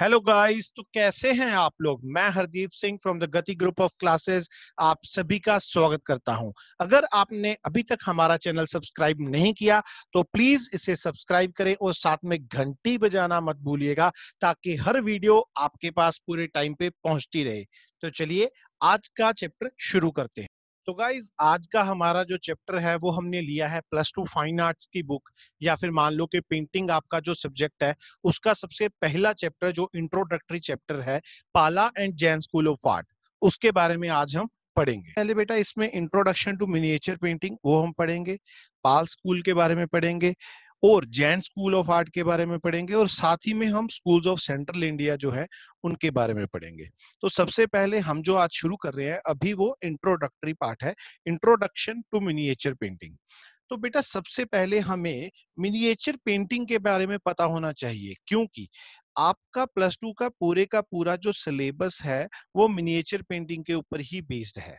Hello guys तो कैसे हैं आप लोग मैं Hardeep Singh from the Gati group of classes आप सभी का स्वागत करता हूं अगर आपने अभी तक हमारा चैनल सब्सक्राइब नहीं किया तो प्लीज इसे सब्सक्राइब करें और साथ में घंटी बजाना मत भूलिएगा ताकि हर वीडियो आपके पास पूरे टाइम पे पहुंचती रहे तो चलिए आज का चैप्टर शुरू करते हैं तो गाइज आज का हमारा जो चैप्टर है वो हमने लिया है प्लस टू फाइन आर्ट्स की बुक या फिर मान लो कि पेंटिंग आपका जो सब्जेक्ट है उसका सबसे पहला चैप्टर जो इंट्रोडक्टरी चैप्टर है Pala and Jain school of art उसके बारे में आज हम पढ़ेंगे पहले बेटा इसमें इंट्रोडक्शन टू मिनिएचर पेंटिंग वो हम पढ़ेंगे पाल स्कूल के बारे में पढ़ेंगे और जैन स्कूल ऑफ आर्ट के बारे में पढ़ेंगे और साथ ही में हम स्कूल्स ऑफ सेंट्रल इंडिया जो है उनके बारे में पढ़ेंगे तो सबसे पहले हम जो आज शुरू कर रहे हैं अभी वो इंट्रोडक्टरी पार्ट है इंट्रोडक्शन टू मिनिएचर पेंटिंग तो बेटा सबसे पहले हमें मिनिएचर पेंटिंग के बारे में पता होना चाहिए क्योंकि आपका प्लस टू का पूरे का पूरा जो सिलेबस है वो मिनिएचर पेंटिंग के ऊपर ही बेस्ड है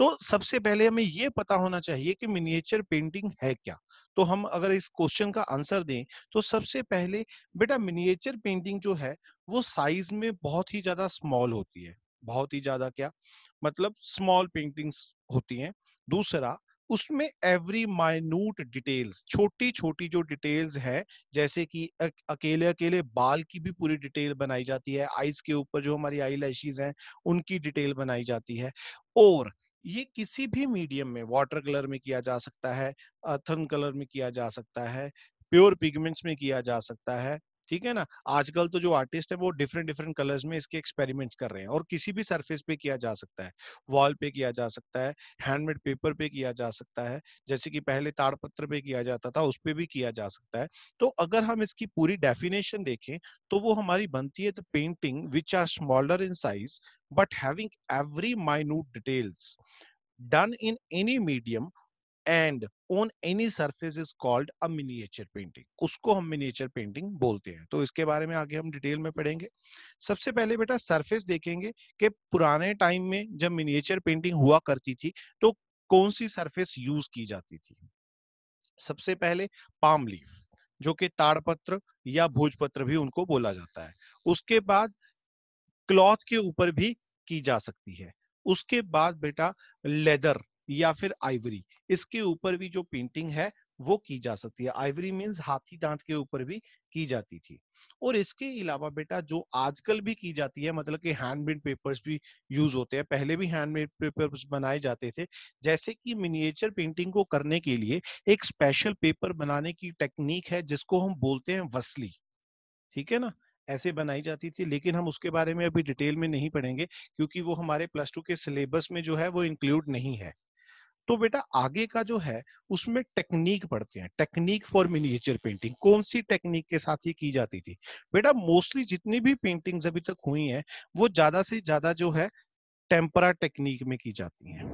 तो सबसे पहले हमें ये पता होना चाहिए कि मिनिएचर पेंटिंग है क्या तो हम अगर इस क्वेश्चन का आंसर दें तो सबसे पहले बेटा मिनिएचर पेंटिंग जो है वो साइज में बहुत ही ज्यादा स्मॉल होती है बहुत ही ज्यादा क्या मतलब स्मॉल पेंटिंग्स होती हैं दूसरा उसमें एवरी माइन्यूट डिटेल्स छोटी छोटी जो डिटेल्स है जैसे कि अकेले अकेले बाल की भी पूरी डिटेल बनाई जाती है आईज के ऊपर जो हमारी आई हैं उनकी डिटेल बनाई जाती है और ये किसी भी मीडियम में वाटर कलर में किया जा सकता है अर्थन कलर में किया जा सकता है प्योर पिगमेंट्स में किया जा सकता है ठीक है ना आजकल तो जो आर्टिस्ट है वो डिफरेंट डिफरेंट कलर्स में इसके एक्सपेरिमेंट्स कर रहे हैं और किसी भी सरफेस पे किया जा सकता है वॉल पे किया जा सकता है हैंडमेड पेपर पे किया जा सकता है जैसे कि पहले ताड़पत्र पे किया जाता था उस पर भी किया जा सकता है तो अगर हम इसकी पूरी डेफिनेशन देखें तो वो हमारी बनती है the painting which are smaller in size but having every minute details done in any medium and on any surface is called a miniature painting उसको हम मिनिएचर पेंटिंग बोलते हैं तो इसके बारे में आगे हम डिटेल में पढ़ेंगे सबसे पहले बेटा सरफेस देखेंगे कि पुराने टाइम में जब मिनिएचर पेंटिंग हुआ करती थी तो कौन सी सरफेस यूज की जाती थी सबसे पहले पाम लीफ जो कि ताड़पत्र या भोजपत्र भी उनको बोला जाता है उसके बाद क्लॉथ के ऊपर भी की जा सकती है उसके बाद बेटा लेदर या फिर आइवरी इसके ऊपर भी जो पेंटिंग है वो की जा सकती है आइवरी मीन्स हाथी दांत के ऊपर भी की जाती थी और इसके अलावा बेटा जो आजकल भी की जाती है मतलब कि हैंडमेड पेपर्स भी यूज होते हैं पहले भी हैंडमेड पेपर्स बनाए जाते थे जैसे कि मिनिएचर पेंटिंग को करने के लिए एक स्पेशल पेपर बनाने की टेक्निक है जिसको हम बोलते हैं वसली ठीक है ना ऐसे बनाई जाती थी लेकिन हम उसके बारे में अभी डिटेल में नहीं पढ़ेंगे क्योंकि वो हमारे प्लस टू के सिलेबस में जो है वो इंक्लूड नहीं है तो बेटा आगे का जो है उसमें टेक्निक पढ़ते हैं टेक्निक फॉर मिनिएचर पेंटिंग कौन सी टेक्निक के साथ ये की जाती थी बेटा मोस्टली जितनी भी पेंटिंग्स अभी तक हुई हैं वो ज्यादा से ज्यादा जो है टेम्परा टेक्निक में की जाती हैं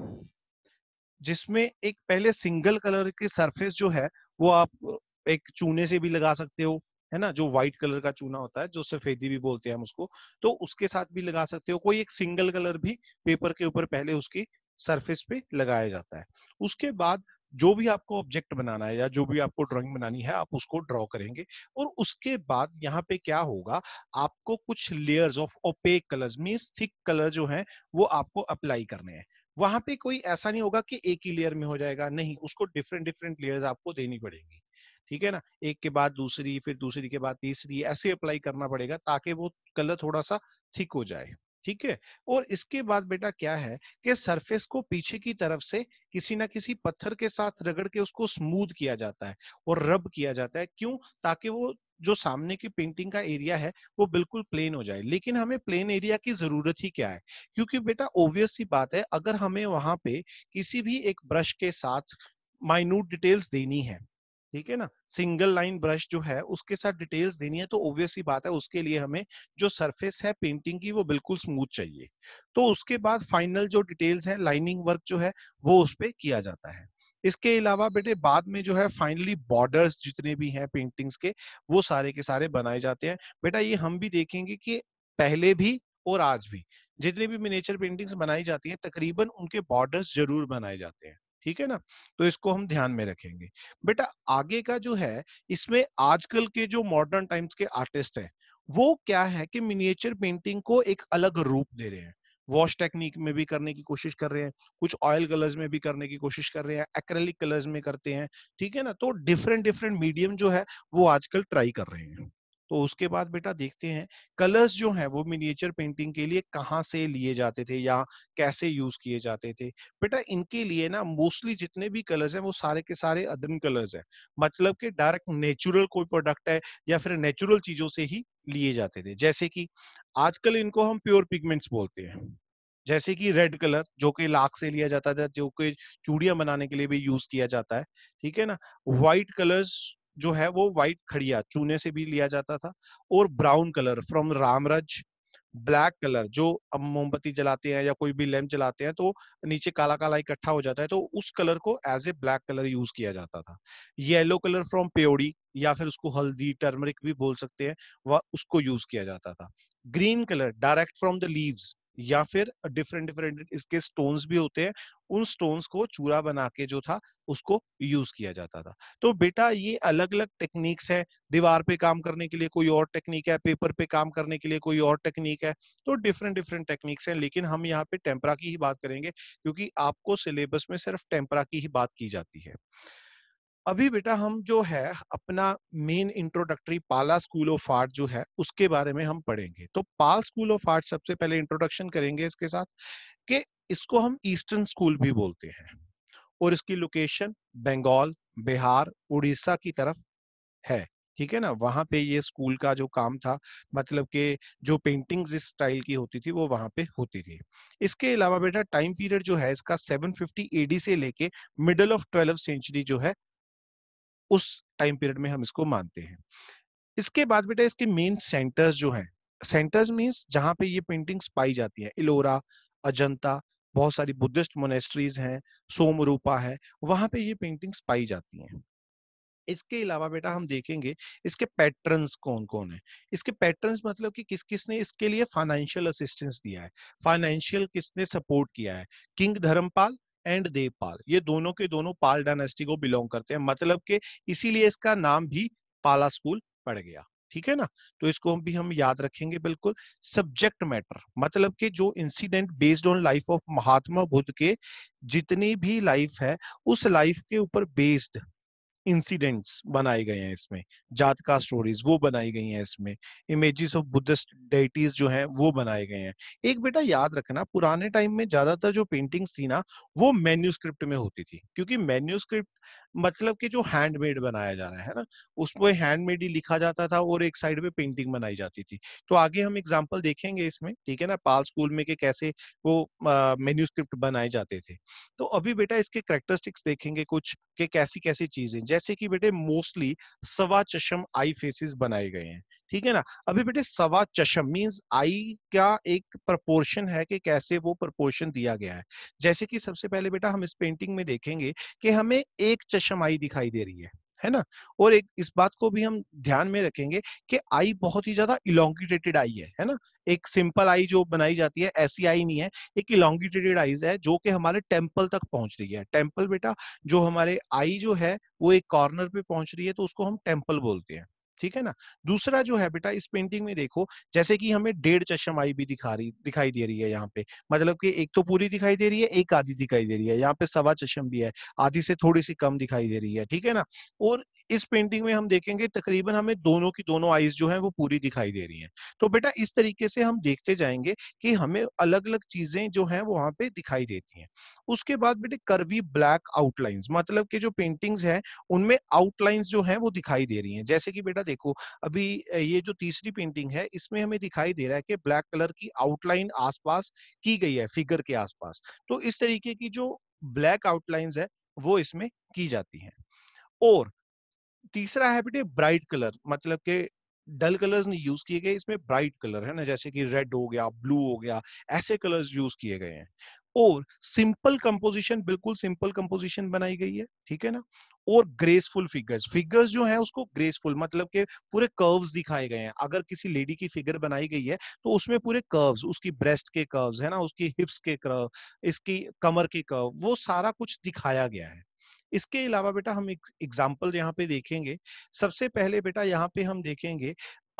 जिसमें एक पहले सिंगल कलर की सरफेस जो है वो आप एक चूने से भी लगा सकते हो है ना जो व्हाइट कलर का चूना होता है जो सफेदी भी बोलते हैं हम उसको तो उसके साथ भी लगा सकते हो कोई एक सिंगल कलर भी पेपर के ऊपर पहले उसकी सरफेस पे लगाया जाता है उसके बाद जो भी आपको ऑब्जेक्ट बनाना है या जो भी आपको ड्राइंग बनानी है आप उसको ड्रॉ करेंगे और उसके बाद यहाँ पे क्या होगा आपको कुछ layers of opaque colours mean thick colour जो है वो आपको अप्लाई करने हैं वहां पे कोई ऐसा नहीं होगा कि एक ही लेयर में हो जाएगा नहीं उसको डिफरेंट डिफरेंट लेयर्स आपको देनी पड़ेगी ठीक है ना एक के बाद दूसरी फिर दूसरी के बाद तीसरी ऐसे अप्लाई करना पड़ेगा ताकि वो कलर थोड़ा सा थिक हो जाए ठीक है और इसके बाद बेटा क्या है कि सरफेस को पीछे की तरफ से किसी ना किसी पत्थर के साथ रगड़ के उसको स्मूथ किया जाता है और रब किया जाता है क्यों ताकि वो जो सामने की पेंटिंग का एरिया है वो बिल्कुल प्लेन हो जाए लेकिन हमें प्लेन एरिया की जरूरत ही क्या है क्योंकि बेटा ओब्वियस सी बात है अगर हमें वहां पे किसी भी एक ब्रश के साथ माइन्यूट डिटेल्स देनी है ठीक है ना सिंगल लाइन ब्रश जो है उसके साथ डिटेल्स देनी है तो ऑब्वियस ही बात है उसके लिए हमें जो सरफेस है पेंटिंग की वो बिल्कुल स्मूथ चाहिए तो उसके बाद फाइनल जो डिटेल्स है लाइनिंग वर्क जो है वो उस पर किया जाता है इसके अलावा बेटे बाद में जो है फाइनली बॉर्डर्स जितने भी हैं पेंटिंग्स के वो सारे के सारे बनाए जाते हैं बेटा ये हम भी देखेंगे कि पहले भी और आज भी जितने भी मिनेचर पेंटिंग्स बनाई जाती हैं तकरीबन उनके बॉर्डर्स जरूर बनाए जाते हैं ठीक है ना तो इसको हम ध्यान में रखेंगे बेटा आगे का जो है इसमें आजकल के जो मॉडर्न टाइम्स के आर्टिस्ट हैं वो क्या है कि मिनिएचर पेंटिंग को एक अलग रूप दे रहे हैं वॉश टेक्निक में भी करने की कोशिश कर रहे हैं कुछ ऑयल कलर्स में भी करने की कोशिश कर रहे हैं एक्रेलिक कलर्स में करते हैं ठीक है ना तो डिफरेंट डिफरेंट मीडियम जो है वो आजकल ट्राई कर रहे हैं तो उसके बाद बेटा देखते हैं कलर्स जो है वो मिनिएचर पेंटिंग के लिए कहाँ से लिए जाते थे या कैसे यूज किए जाते थे बेटा इनके लिए ना मोस्टली जितने भी कलर्स हैं वो सारे के सारे अदन कलर्स हैं मतलब कि डायरेक्ट नेचुरल कोई प्रोडक्ट है या फिर नेचुरल चीजों से ही लिए जाते थे जैसे कि आजकल इनको हम प्योर पिगमेंट्स बोलते हैं जैसे कि रेड कलर जो कि लाख से लिया जाता था जो कि चूड़ियां बनाने के लिए भी यूज किया जाता है ठीक है ना व्हाइट कलर्स जो है वो व्हाइट खड़िया चूने से भी लिया जाता था और brown colour from Ramraj black colour जो अब मोमबत्ती जलाते हैं या कोई भी लैम्प जलाते हैं तो नीचे काला काला इकट्ठा हो जाता है तो उस कलर को as a black colour use किया जाता था येलो कलर फ्रॉम प्योड़ी या फिर उसको हल्दी टर्मरिक भी बोल सकते हैं वह उसको यूज किया जाता था green colour direct from the leaves या फिर डिफरेंट डिफरेंट इसके स्टोन्स भी होते हैं उन स्टोन्स को चूरा बना के जो था उसको यूज किया जाता था तो बेटा ये अलग अलग टेक्निक्स है दीवार पे काम करने के लिए कोई और टेक्निक है पेपर पे काम करने के लिए कोई और टेक्निक है तो डिफरेंट डिफरेंट टेक्निक्स हैं लेकिन हम यहाँ पे टेम्परा की ही बात करेंगे क्योंकि आपको सिलेबस में सिर्फ टेम्परा की ही बात की जाती है अभी बेटा हम जो है अपना main introductory Pala school of art जो है उसके बारे में हम पढ़ेंगे तो पाल स्कूल ऑफ आर्ट सबसे पहले इंट्रोडक्शन करेंगे इसके साथ कि इसको हम ईस्टर्न स्कूल भी बोलते हैं और इसकी लोकेशन बंगाल बिहार उड़ीसा की तरफ है ठीक है ना वहां पे ये स्कूल का जो काम था मतलब के जो पेंटिंग्स इस स्टाइल की होती थी वो वहां पे होती थी इसके अलावा बेटा टाइम पीरियड जो है इसका 750 एडी से लेके मिडल ऑफ ट्वेल्व सेंचुरी जो है उस टाइम पीरियड में हम इसको मानते हैं इसके बाद बेटा इसके मेन सेंटर्स जो हैं सेंटर्स मीन्स जहाँ पे ये पेंटिंग्स पाई जाती है इलोरा अजंता बहुत सारी बुद्धिस्ट मोनेस्ट्रीज हैं सोम रूपा है वहां पे ये पेंटिंग्स पाई जाती हैं इसके अलावा बेटा हम देखेंगे इसके पैटर्न्स कौन कौन है इसके पैटर्न्स मतलब कि किस किस ने इसके लिए फाइनेंशियल असिस्टेंस दिया है फाइनेंशियल किसने सपोर्ट किया है किंग धर्मपाल एंड देवपाल ये दोनों के दोनों पाल डायनेस्टी को बिलोंग करते हैं मतलब के इसीलिए इसका नाम भी पाला स्कूल पड़ गया ठीक है ना तो इसको हम भी हम याद रखेंगे बिल्कुल सब्जेक्ट मैटर मतलब के जो incident based on life of Mahatma Buddha के जितनी भी लाइफ है उस लाइफ के ऊपर बेस्ड इंसिडेंट्स बनाए गए हैं इसमें जात का स्टोरीज वो बनाई गई हैं इसमें इमेजेस ऑफ बुद्धिस्ट डेटीज जो हैं वो बनाए गए हैं एक बेटा याद रखना पुराने टाइम में ज्यादातर जो पेंटिंग्स थी ना वो मेन्यूस्क्रिप्ट में होती थी क्योंकि मेन्यूस्क्रिप्ट मतलब कि जो हैंडमेड बनाया जा रहा है ना उसमें हाँ। हैंडमेड ही लिखा जाता था और एक साइड पे पेंटिंग बनाई जाती थी तो आगे हम एग्जाम्पल देखेंगे इसमें ठीक है ना पाल स्कूल में के कैसे वो मेन्यू स्क्रिप्ट बनाए जाते थे तो अभी बेटा इसके करेक्टरिस्टिक्स देखेंगे कुछ के कैसी कैसी चीजें जैसे कि बेटे मोस्टली सवा चशम आई फेसिस बनाए गए हैं ठीक है ना अभी बेटे सवा चशम मीन्स आई का एक प्रपोर्शन है कि कैसे वो प्रपोर्शन दिया गया है जैसे कि सबसे पहले बेटा हम इस पेंटिंग में देखेंगे कि हमें एक चशम आई दिखाई दे रही है है ना और एक इस बात को भी हम ध्यान में रखेंगे कि आई बहुत ही ज्यादा इलोंगिटेटेड आई है है ना एक सिंपल आई जो बनाई जाती है ऐसी आई नहीं है एक इलोंगिटेटेड आईज है जो कि हमारे टेम्पल तक पहुंच रही है टेम्पल बेटा जो हमारे आई जो है वो एक कॉर्नर पे पहुंच रही है तो उसको हम टेम्पल बोलते हैं ठीक है ना दूसरा जो है बेटा इस पेंटिंग में देखो जैसे कि हमें डेढ़ चश्माई भी दिखा रही दिखाई दे रही है यहाँ पे मतलब कि एक तो पूरी दिखाई दे रही है एक आधी दिखाई दे रही है यहाँ पे सवा चश्म भी है आधी से थोड़ी सी कम दिखाई दे रही है ठीक है ना और इस पेंटिंग में हम देखेंगे तकरीबन हमें दोनों की दोनों आईज जो है वो पूरी दिखाई दे रही है तो बेटा इस तरीके से हम देखते जाएंगे कि हमें अलग अलग चीजें जो है वहां पे दिखाई देती है उसके बाद बेटे कर्वी ब्लैक आउटलाइंस मतलब के जो पेंटिंग्स है उनमें आउटलाइंस जो है वो दिखाई दे रही है जैसे कि बेटा देखो अभी ये जो तीसरी पेंटिंग है इसमें हमें दिखाई दे रहा है कि ब्लैक कलर की आउटलाइन आसपास की गई है फिगर के आसपास तो इस तरीके की जो ब्लैक आउटलाइंस है वो इसमें की जाती है और तीसरा है बेटे ब्राइट कलर मतलब के डल कलर्स नहीं यूज किए गए इसमें ब्राइट कलर है ना जैसे कि रेड हो गया ब्लू हो गया ऐसे कलर्स यूज किए गए हैं और सिंपल कंपोजिशन बिल्कुल सिंपल कंपोजिशन बनाई गई है ठीक है ना और ग्रेसफुल फिगर्स फिगर्स जो है उसको ग्रेसफुल मतलब के पूरे कर्व्स दिखाए गए हैं अगर किसी लेडी की फिगर बनाई गई है तो उसमें पूरे कर्व्स उसकी ब्रेस्ट के कर्व्स है ना उसकी हिप्स के कर्व इसकी कमर के कर्व वो सारा कुछ दिखाया गया है इसके अलावा बेटा हम एक एग्जाम्पल यहाँ पे देखेंगे सबसे पहले बेटा यहाँ पे हम देखेंगे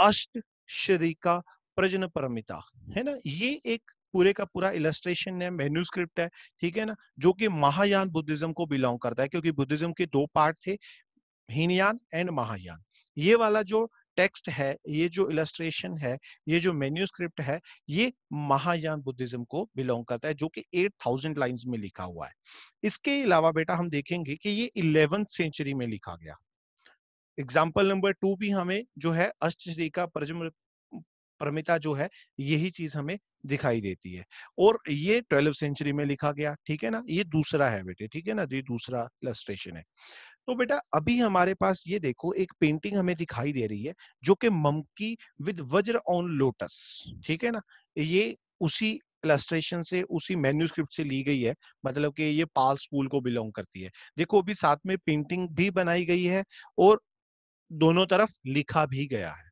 अष्ट श्रीका प्रजन परमिता है ना ये एक पूरे का पूरा इलस्ट्रेशन है मेन्यूस्क्रिप्ट है ठीक है ना जो कि महायान बुद्धिज्म को बिलोंग करता है क्योंकि बुद्धिज्म के दो पार्ट थे हीनयान एंड महायान ये वाला जो टेक्स्ट है ये जो इलस्ट्रेशन है ये जो मेन्यूस्क्रिप्ट है ये महायान बुद्धिज्म को बिलोंग करता है जो कि 8000 लाइंस में लिखा हुआ है इसके अलावा बेटा हम देखेंगे कि ये इलेवेंथ सेंचुरी में लिखा गया एग्जाम्पल नंबर टू भी हमें जो है अष्टश्री का परमिता जो है यही चीज हमें दिखाई देती है और ये ट्वेल्व सेंचुरी में लिखा गया ठीक है ना ये दूसरा है बेटे ठीक है ना ये दूसरा इलस्ट्रेशन है तो बेटा अभी हमारे पास ये देखो एक पेंटिंग हमें दिखाई दे रही है जो कि Mamaki with vajra on lotus ठीक है ना ये उसी इलस्ट्रेशन से उसी मेन्यूस्क्रिप्ट से ली गई है मतलब कि ये पाल स्कूल को बिलोंग करती है देखो अभी साथ में पेंटिंग भी बनाई गई है और दोनों तरफ लिखा भी गया है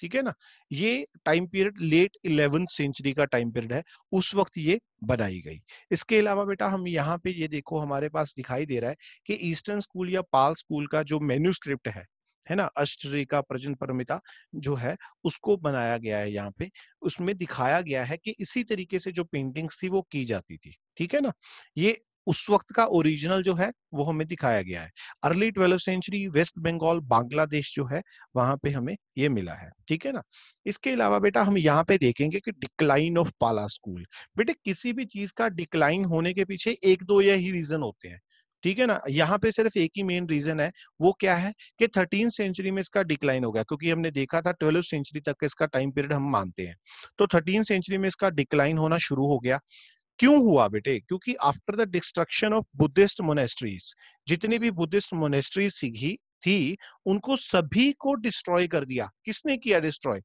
ठीक है ना ये time period late eleventh century का टाइम पीरियड है उस वक्त ये बनाई गई इसके अलावा बेटा हम यहाँ पे ये देखो हमारे पास दिखाई दे रहा है कि ईस्टर्न स्कूल या पाल स्कूल का जो मेन्यू है है ना अष्टरेखा प्रजन परमिता जो है उसको बनाया गया है यहाँ पे उसमें दिखाया गया है कि इसी तरीके से जो पेंटिंग्स थी वो की जाती थी ठीक है ना ये उस वक्त का ओरिजिनल जो है वो हमें दिखाया गया है early twelve century West Bengal Bangladesh जो है वहां पे हमें ये मिला है ठीक है ना इसके अलावा बेटा हम यहाँ पे देखेंगे कि डिक्लाइन ऑफ पाला स्कूल बेटे किसी भी चीज का डिक्लाइन होने के पीछे एक दो या ही रीजन होते हैं ठीक है ना यहाँ पे सिर्फ एक ही मेन रीजन है वो क्या है कि थर्टीन सेंचुरी में इसका डिक्लाइन हो गया क्योंकि हमने देखा था ट्वेल्व सेंचुरी तक इसका टाइम पीरियड हम मानते हैं तो थर्टीन सेंचुरी में इसका डिक्लाइन होना शुरू हो गया क्यों हुआ बेटे क्योंकि after the destruction of Buddhist monasteries जितनी भी बुद्धिस्ट मोनेस्ट्रीज थी थी उनको सभी को डिस्ट्रॉय कर दिया किसने किया डिस्ट्रॉय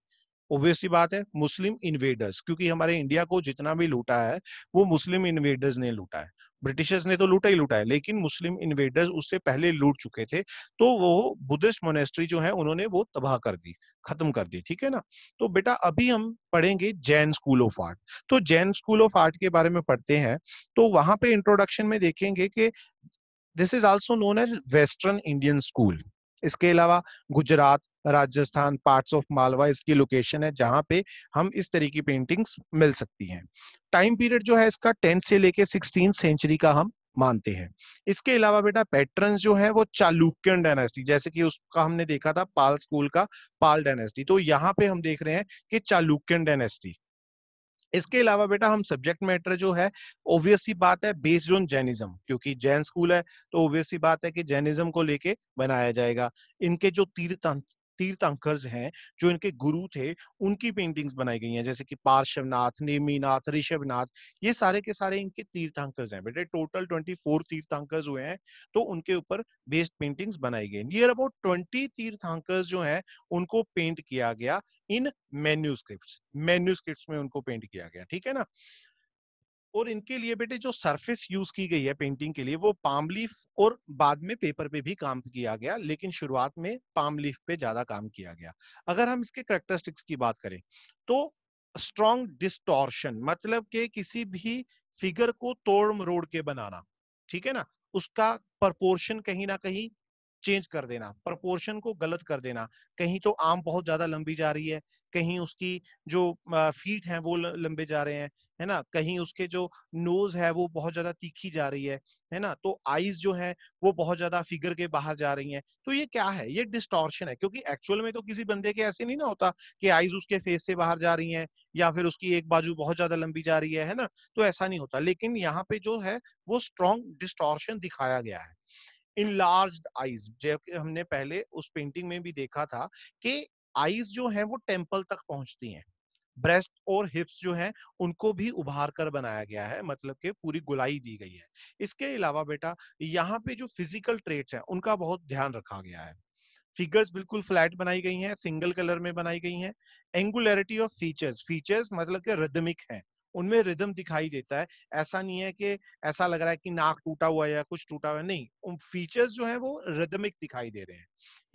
ओबियसली बात है मुस्लिम इन्वेडर्स क्योंकि हमारे इंडिया को जितना भी लूटा है वो मुस्लिम इन्वेडर्स ने लूटा है ब्रिटिशर्स ने तो लूटा ही लूटा है लेकिन मुस्लिम इन्वेडर्स उससे पहले लूट चुके थे तो वो बुद्धिस्ट मोनेस्ट्री जो है उन्होंने वो तबाह कर दी खत्म कर दी ठीक है ना तो बेटा अभी हम पढ़ेंगे जैन स्कूल ऑफ आर्ट तो जैन स्कूल ऑफ आर्ट के बारे में पढ़ते हैं तो वहां पे इंट्रोडक्शन में देखेंगे कि this is also known as western Indian school इसके अलावा गुजरात राजस्थान पार्ट्स ऑफ मालवा इसकी लोकेशन है जहां पे हम इस तरह की पेंटिंग्स मिल सकती हैं टाइम पीरियड जो है इसका टेंथ से लेके सिक्सटीन सेंचुरी का हम मानते हैं इसके अलावा बेटा पैटर्न्स जो है वो चालुक्यन डायनेस्टी जैसे कि उसका हमने देखा था पाल स्कूल का पाल डायनेस्टी तो यहाँ पे हम देख रहे हैं कि चालुक्यन डायनेस्टी इसके अलावा बेटा हम सब्जेक्ट मैटर जो है ओब्वियस सी बात है बेस्ड ऑन जैनिज्म क्योंकि जैन स्कूल है तो ओब्वियस सी बात है कि जैनिज्म को लेके बनाया जाएगा इनके जो तीर्थ तीर्थंकर्स हैं जो इनके गुरु थे उनकी पेंटिंग्स बनाई गई हैं जैसे कि पार्श्वनाथ नेमीनाथ ऋषभनाथ ये सारे के सारे इनके तीर्थंकर्स हैं बेटे टोटल ट्वेंटी फोर तीर्थंकर्स हुए हैं तो उनके ऊपर बेस्ड पेंटिंग्स बनाई गई नियर अबाउट ट्वेंटी तीर्थंकर्स जो है उनको पेंट किया गया इन मेन्यूस्क्रिप्ट मेन्यूस्क्रिप्ट में उनको पेंट किया गया ठीक है ना और इनके लिए बेटे जो सरफेस यूज की गई है पेंटिंग के लिए वो पाम लीफ और बाद में पेपर पे भी काम किया गया लेकिन शुरुआत में पाम लीफ पे ज्यादा काम किया गया अगर हम इसके करेक्टरिस्टिक्स की बात करें तो स्ट्रॉन्ग डिस्टोर्शन मतलब के किसी भी फिगर को तोड़ मरोड़ के बनाना ठीक है ना उसका प्रपोर्शन कहीं ना कहीं चेंज कर देना प्रपोर्शन को गलत कर देना कहीं तो आम बहुत ज्यादा लंबी जा रही है कहीं उसकी जो फीट है वो लंबे जा रहे हैं है ना कहीं उसके जो नोज है वो बहुत ज्यादा तीखी जा रही है है ना तो आईज जो है वो बहुत ज्यादा फिगर के बाहर जा रही हैं तो ये क्या है ये डिस्टॉर्शन है क्योंकि एक्चुअल में तो किसी बंदे के ऐसे नहीं ना होता कि आईज उसके फेस से बाहर जा रही हैं या फिर उसकी एक बाजू बहुत ज्यादा लंबी जा रही है है ना तो ऐसा नहीं होता लेकिन यहाँ पे जो है वो स्ट्रॉन्ग डिस्टॉर्शन दिखाया गया है इन लार्ज आईज जैसे हमने पहले उस पेंटिंग में भी देखा था कि आईज जो है वो टेम्पल तक पहुंचती हैं ब्रेस्ट और हिप्स जो हैं उनको भी उभार कर बनाया गया है मतलब के पूरी गुलाई दी गई है इसके अलावा बेटा यहाँ पे जो फिजिकल ट्रेट्स हैं उनका बहुत ध्यान रखा गया है फिगर्स बिल्कुल फ्लैट बनाई गई हैं सिंगल कलर में बनाई गई हैं एंगुलरिटी ऑफ फीचर्स फीचर्स मतलब के रिदमिक हैं उनमें रिदम दिखाई देता है ऐसा नहीं है कि ऐसा लग रहा है कि नाक टूटा हुआ है या कुछ टूटा हुआ है नहीं उन फीचर्स जो है वो रिदमिक दिखाई दे रहे हैं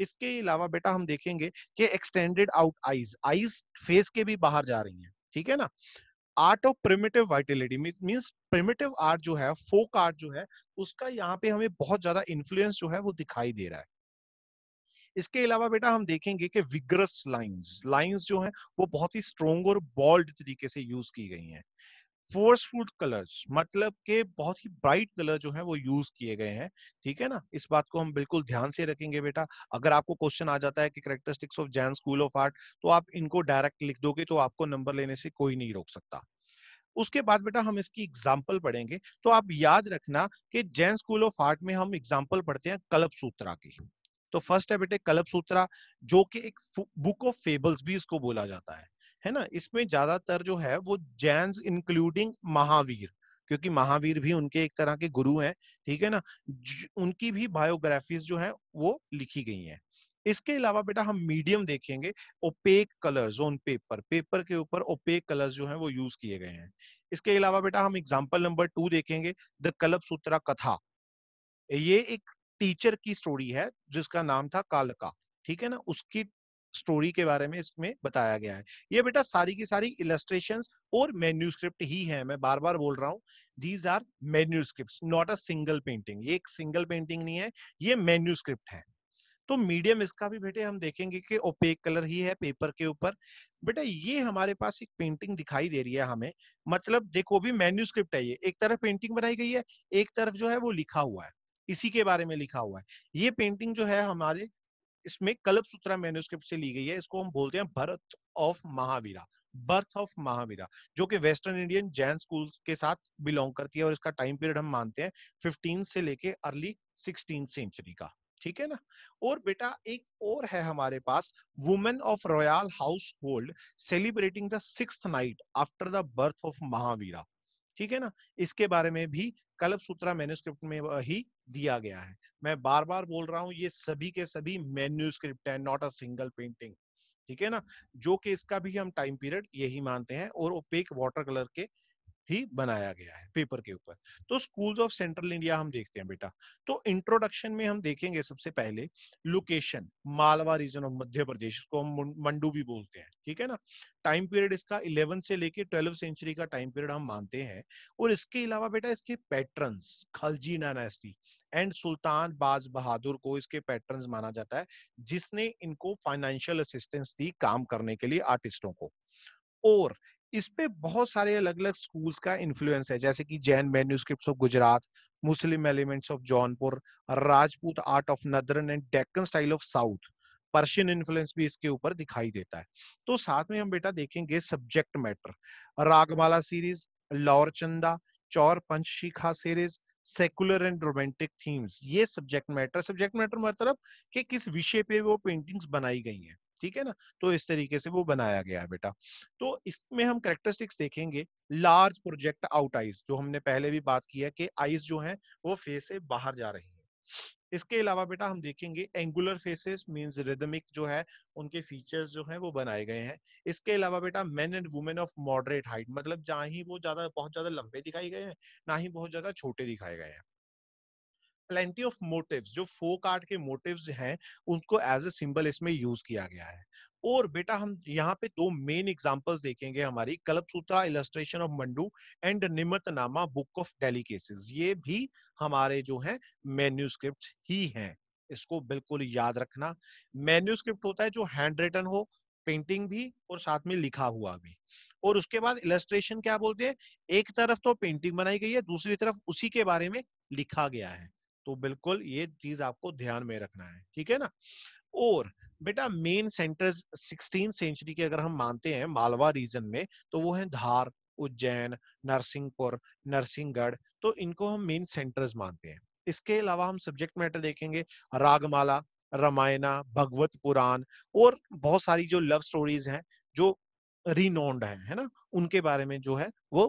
इसके अलावा बेटा हम देखेंगे कि extended out eyes eyes face के भी बाहर जा रही है ठीक है ना art of primitive vitality means primitive art जो है फोक आर्ट जो है उसका यहाँ पे हमें बहुत ज्यादा इन्फ्लुएंस जो है वो दिखाई दे रहा है इसके अलावा बेटा हम देखेंगे कि विग्रस लाइंस लाइंस जो हैं वो बहुत ही स्ट्रोंग और बोल्ड तरीके से यूज की गई हैं फोर्सफुल कलर्स मतलब के बहुत ही ब्राइट कलर जो है वो यूज किए गए हैं ठीक है ना इस बात को हम बिल्कुल ध्यान से रखेंगे बेटा अगर आपको क्वेश्चन आ जाता है कि characteristics of Jain school of art तो आप इनको डायरेक्ट लिख दोगे तो आपको नंबर लेने से कोई नहीं रोक सकता उसके बाद बेटा हम इसकी एग्जाम्पल पढ़ेंगे तो आप याद रखना कि जैन स्कूल ऑफ आर्ट में हम एग्जाम्पल पढ़ते हैं कल्प सूत्रा की तो फर्स्ट है बेटे कलप सूत्रा जो कि एक बुक ऑफ फेबल्स भी इसको बोला जाता है है ना इसमें ज्यादातर जो है वो जैन इंक्लूडिंग महावीर क्योंकि महावीर भी उनके एक तरह के गुरु हैं ठीक है ना उनकी भी बायोग्राफीज जो है वो लिखी गई हैं इसके अलावा बेटा हम मीडियम देखेंगे opaque colours on paper paper के ऊपर ओपेक कलर्स जो है वो यूज किए गए हैं इसके अलावा बेटा हम एग्जाम्पल नंबर टू देखेंगे द कलप सूत्रा कथा ये एक टीचर की स्टोरी है जिसका नाम था कालका ठीक है ना उसकी स्टोरी के बारे में इसमें बताया गया है ये बेटा सारी की सारी इलस्ट्रेशन और मेन्यूस्क्रिप्ट ही है मैं बार बार बोल रहा हूँ these are manuscript not a single painting ये एक सिंगल पेंटिंग नहीं है ये मेन्यूस्क्रिप्ट है तो मीडियम इसका भी बेटे हम देखेंगे कि ओपेक कलर ही है पेपर के ऊपर बेटा ये हमारे पास एक पेंटिंग दिखाई दे रही है हमें मतलब देखो भी मेन्यूस्क्रिप्ट है ये एक तरफ पेंटिंग बनाई गई है एक तरफ जो है वो लिखा हुआ है इसी के बारे में लिखा हुआ है ये पेंटिंग जो है हमारे इसमें कल्प सूत्रा मेन्यूस्क्रिप्ट से ली गई है इसको हम बोलते हैं birth of Mahavira birth of Mahavira जो कि वेस्टर्न इंडियन जैन स्कूल के साथ बिलोंग करती है और इसका टाइम पीरियड हम मानते हैं फिफ्टीन से लेके अर्ली सिक्सटीन सेंचुरी का ठीक है ना और बेटा एक और है हमारे पास women of royal household celebrating the six night after the birth of Mahavira ठीक है ना इसके बारे में भी कल्प सूत्रा मैन्यूस्क्रिप्ट में ही दिया गया है मैं बार बार बोल रहा हूँ ये सभी के सभी मेन्यू स्क्रिप्ट है नॉट अ सिंगल पेंटिंग ठीक है ना जो कि इसका भी हम टाइम पीरियड यही मानते हैं और ओपेक वाटर कलर के ही बनाया गया है पेपर के ऊपर तो स्कूल्स ऑफ सेंट्रल इंडिया हम देखते हैं बेटा तो इंट्रोडक्शन में हम देखेंगे सबसे पहले location Malwa region of Madhya Pradesh इसको हम मंडू भी बोलते हैं ठीक है ना टाइम पीरियड इसका इलेवन से लेके ट्वेल्व सेंचुरी का टाइम पीरियड हम मानते हैं और इसके अलावा बेटा इसके pattern Khalji dynasty and Sultan Baz Bahadur को इसके पैटर्न माना जाता है जिसने इनको फाइनेंशियल असिस्टेंस दी काम करने के लिए आर्टिस्टों को और इस पे बहुत सारे अलग अलग स्कूल्स का इन्फ्लुएंस है जैसे कि Jain manuscript of Gujarat Muslim elements of Jaunpur Rajput art of northern and Deccan style of south Persian influence भी इसके ऊपर दिखाई देता है तो साथ में हम बेटा देखेंगे subject matter Ragamala series Laur Chanda Chaur Panchashika series secular and romantic themes ये सब्जेक्ट मैटर सब्जेक्ट मैटर मतलब कि किस विषय पे वो पेंटिंग्स बनाई गई हैं ठीक है ना तो इस तरीके से वो बनाया गया है बेटा तो इसमें हम करेक्टरिस्टिक्स देखेंगे लार्ज प्रोजेक्ट आउट आइज जो हमने पहले भी बात की है कि आइज जो है वो फेस से बाहर जा रही है इसके अलावा बेटा हम देखेंगे एंगुलर फेसेस मींस रिदमिक जो है उनके फीचर्स जो है वो बनाए गए हैं इसके अलावा बेटा men and women of moderate height मतलब जहाँ ही वो ज्यादा बहुत ज्यादा लंबे दिखाई गए हैं ना ही बहुत ज्यादा छोटे दिखाए गए हैं प्लेंटी ऑफ मोटिव्स जो फोक आर्ट के मोटिव्स हैं उनको एज ए सिंबल इसमें यूज किया गया है और बेटा हम यहाँ पे दो मेन एग्जांपल्स देखेंगे हमारी Kalpa Sutra illustration of Mandu and Nimat Nama book of cases ये भी हमारे जो है मेन्यूस्क्रिप्ट ही हैं इसको बिल्कुल याद रखना मेन्यूस्क्रिप्ट होता है जो हैंड रिटन हो पेंटिंग भी और साथ में लिखा हुआ भी और उसके बाद इलस्ट्रेशन क्या बोलते हैं एक तरफ तो पेंटिंग बनाई गई है दूसरी तरफ उसी के बारे में लिखा गया है तो बिल्कुल ये चीज आपको ध्यान में रखना है ठीक है ना और बेटा मेन सेंटर्स सिक्सटीन सेंचुरी के अगर हम मानते हैं मालवा रीजन में तो वो है धार उज्जैन नरसिंहपुर नरसिंहगढ़ तो इनको हम मेन सेंटर्स मानते हैं इसके अलावा हम सब्जेक्ट मैटर देखेंगे रागमाला रामायणा भगवत पुराण और बहुत सारी जो लव स्टोरीज हैं जो रिनोन्ड है, है ना उनके बारे में जो है वो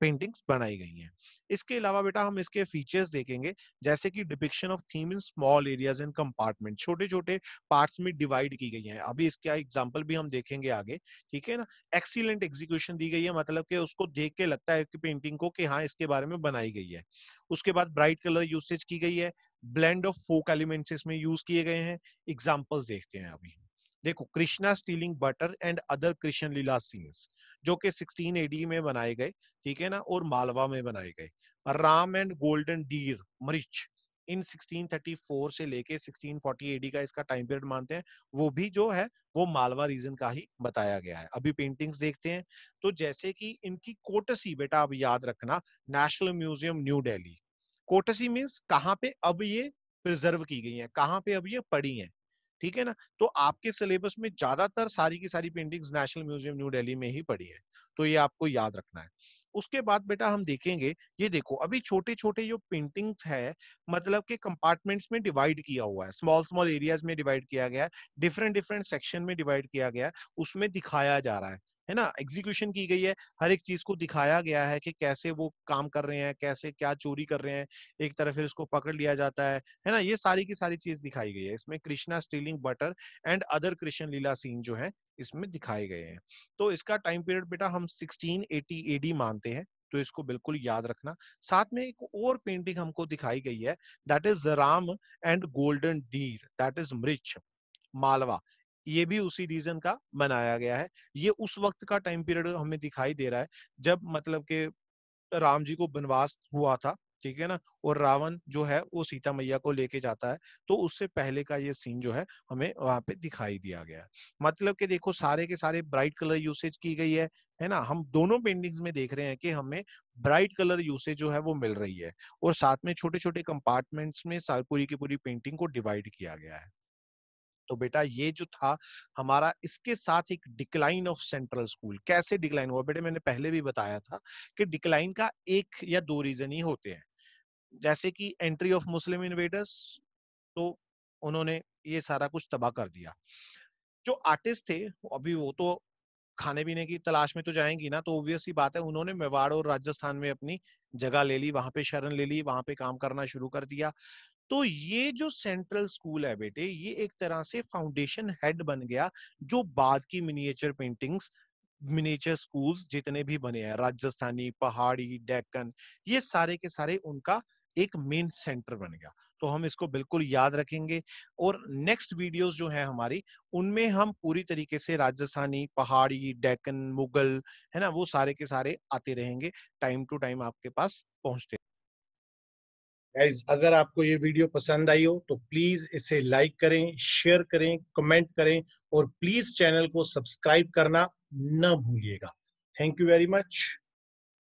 पेंटिंग्स बनाई गई हैं इसके अलावा बेटा हम इसके फीचर्स देखेंगे जैसे कि depiction of theme in small areas and compartment छोटे छोटे पार्ट्स में डिवाइड की गई है अभी इसका एग्जाम्पल भी हम देखेंगे आगे ठीक है ना एक्सीलेंट एग्जीक्यूशन दी गई है मतलब कि उसको देख के लगता है कि पेंटिंग को कि हाँ इसके बारे में बनाई गई है उसके बाद ब्राइट कलर यूसेज की गई है ब्लेंड ऑफ फोक एलिमेंट्स इसमें यूज किए गए हैं एग्जाम्पल्स देखते हैं अभी देखो Krishna stealing butter and other Krishna Leela scenes जो कि 16 एडी में बनाए गए ठीक है ना और मालवा में बनाए गए राम एंड गोल्डन डीर मरिच इन 1634 से लेके 1640 एडी का इसका टाइम पीरियड मानते हैं वो भी जो है वो मालवा रीजन का ही बताया गया है अभी पेंटिंग्स देखते हैं तो जैसे कि इनकी कोटसी बेटा आप याद रखना national museum New Delhi courtesy means कहाँ पे अब ये प्रिजर्व की गई है कहाँ पे अब ये पड़ी है ठीक है ना तो आपके सिलेबस में ज्यादातर सारी की सारी paintings national museum New Delhi में ही पड़ी है तो ये आपको याद रखना है उसके बाद बेटा हम देखेंगे ये देखो अभी छोटे छोटे जो पेंटिंग्स है मतलब के कंपार्टमेंट्स में डिवाइड किया हुआ है स्मॉल स्मॉल एरियाज में डिवाइड किया गया है डिफरेंट डिफरेंट सेक्शन में डिवाइड किया गया है उसमें दिखाया जा रहा है है ना एग्जीक्यूशन की गई है हर एक चीज को दिखाया गया है कि कैसे वो काम कर रहे हैं कैसे क्या चोरी कर रहे हैं एक तरफ फिर उसको पकड़ लिया जाता है है ना ये सारी की सारी चीज दिखाई गई है इसमें Krishna stealing butter and other Krishna Leela scene जो है इसमें दिखाए गए हैं तो इसका टाइम पीरियड बेटा हम सिक्सटीन एटी मानते हैं तो इसको बिल्कुल याद रखना साथ में एक और पेंटिंग हमको दिखाई गई है that is Ram and golden deer that is Maricha Malwa ये भी उसी रीजन का बनाया गया है ये उस वक्त का टाइम पीरियड हमें दिखाई दे रहा है जब मतलब के राम जी को वनवास हुआ था ठीक है ना और रावण जो है वो सीता मैया को लेके जाता है तो उससे पहले का ये सीन जो है हमें वहां पे दिखाई दिया गया मतलब कि देखो सारे के सारे ब्राइट कलर यूसेज की गई है है ना हम दोनों पेंटिंग्स में देख रहे हैं कि हमें ब्राइट कलर यूसेज जो है वो मिल रही है और साथ में छोटे छोटे कंपार्टमेंट्स में पूरी की पूरी पेंटिंग को डिवाइड किया गया है तो बेटा ये जो था हमारा इसके साथ एक डिक्लाइन ऑफ सेंट्रल स्कूल कैसे डिक्लाइन हुआ बेटे मैंने पहले भी बताया था कि डिक्लाइन का एक या दो रीजन ही होते हैं जैसे कि एंट्री ऑफ मुस्लिम इन्वेडर्स तो उन्होंने ये सारा कुछ तबाह कर दिया जो आर्टिस्ट थे अभी वो तो खाने पीने की तलाश में तो जाएंगी ना तो ऑब्वियस ही बात है उन्होंने मेवाड़ और राजस्थान में अपनी जगह ले ली वहां पे शरण ले ली वहां पे काम करना शुरू कर दिया तो ये जो सेंट्रल स्कूल है बेटे ये एक तरह से फाउंडेशन हेड बन गया जो बाद की मिनिएचर पेंटिंग्स मिनिएचर स्कूल्स जितने भी बने हैं राजस्थानी पहाड़ी डेक्कन ये सारे के सारे उनका एक मेन सेंटर बन गया तो हम इसको बिल्कुल याद रखेंगे और नेक्स्ट वीडियोस जो है हमारी उनमें हम पूरी तरीके से राजस्थानी पहाड़ी डेक्कन मुगल है ना वो सारे के सारे आते रहेंगे टाइम टू टाइम आपके पास पहुंचते गाइज अगर आपको ये वीडियो पसंद आई हो तो प्लीज इसे लाइक करें शेयर करें कमेंट करें और प्लीज चैनल को सब्सक्राइब करना न भूलिएगा थैंक यू वेरी मच